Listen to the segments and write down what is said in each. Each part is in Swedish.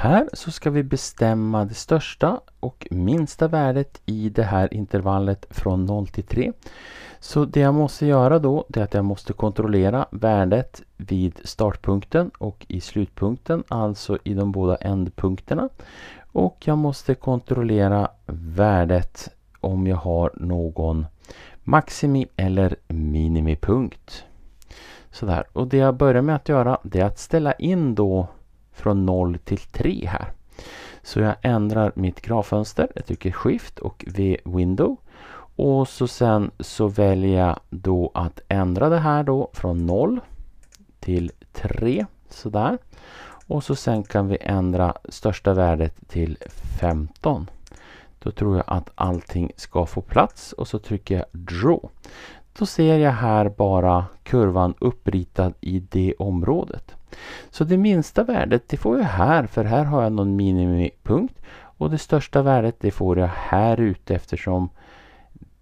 Här så ska vi bestämma det största och minsta värdet i det här intervallet från 0 till 3. Så det jag måste göra då det är att jag måste kontrollera värdet vid startpunkten och i slutpunkten, alltså i de båda ändpunkterna. Och jag måste kontrollera värdet om jag har någon maximi eller minimipunkt. Sådär, och det jag börjar med att göra det är att ställa in då från 0 till 3 här. Så jag ändrar mitt graffönster, jag trycker Shift och V Window. Och så sen så väljer jag då att ändra det här då från 0 till 3, sådär. Och så sen kan vi ändra största värdet till 15. Då tror jag att allting ska få plats och så trycker jag Draw. Då ser jag här bara kurvan uppritad i det området. Så det minsta värdet det får jag här för här har jag någon minimipunkt och det största värdet det får jag här ute eftersom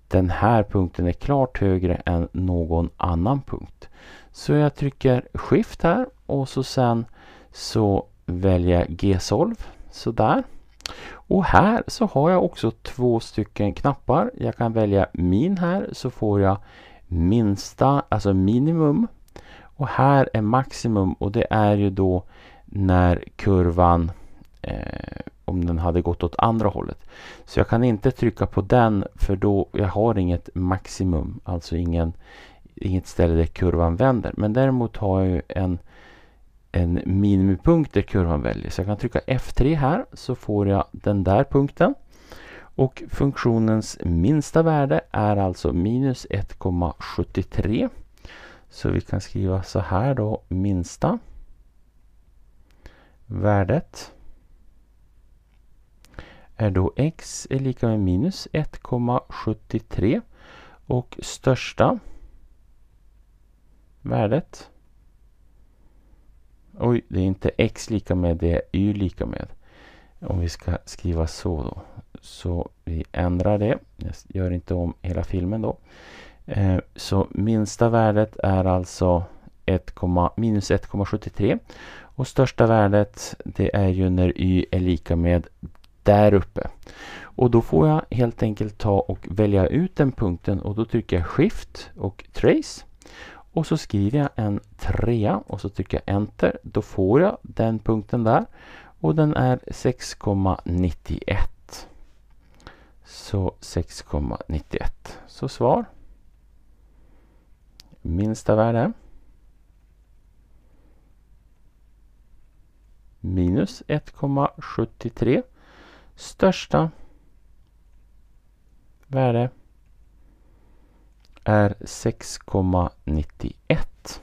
den här punkten är klart högre än någon annan punkt. Så jag trycker Shift här och så sen så väljer jag G-solv sådär. Och här så har jag också två stycken knappar. Jag kan välja min här så får jag minsta, alltså minimum och här är maximum och det är ju då när kurvan eh, om den hade gått åt andra hållet. Så jag kan inte trycka på den för då jag har inget maximum, alltså ingen, inget ställe där kurvan vänder. Men däremot har jag en, en minimipunkt där kurvan väljer. Så jag kan trycka F3 här så får jag den där punkten. Och funktionens minsta värde är alltså minus 1,73. Så vi kan skriva så här då, minsta värdet är då x är lika med minus 1,73 och största värdet Oj, det är inte x lika med, det är y lika med. Om vi ska skriva så då. Så vi ändrar det. Jag gör inte om hela filmen då. Eh, så minsta värdet är alltså 1, minus 1,73 och största värdet det är ju när y är lika med där uppe. Och då får jag helt enkelt ta och välja ut den punkten och då trycker jag Shift och Trace. Och så skriver jag en trea och så trycker jag Enter. Då får jag den punkten där och den är 6,91. Så 6,91. Så svar minsta värde minus 1,73 största värde är 6,91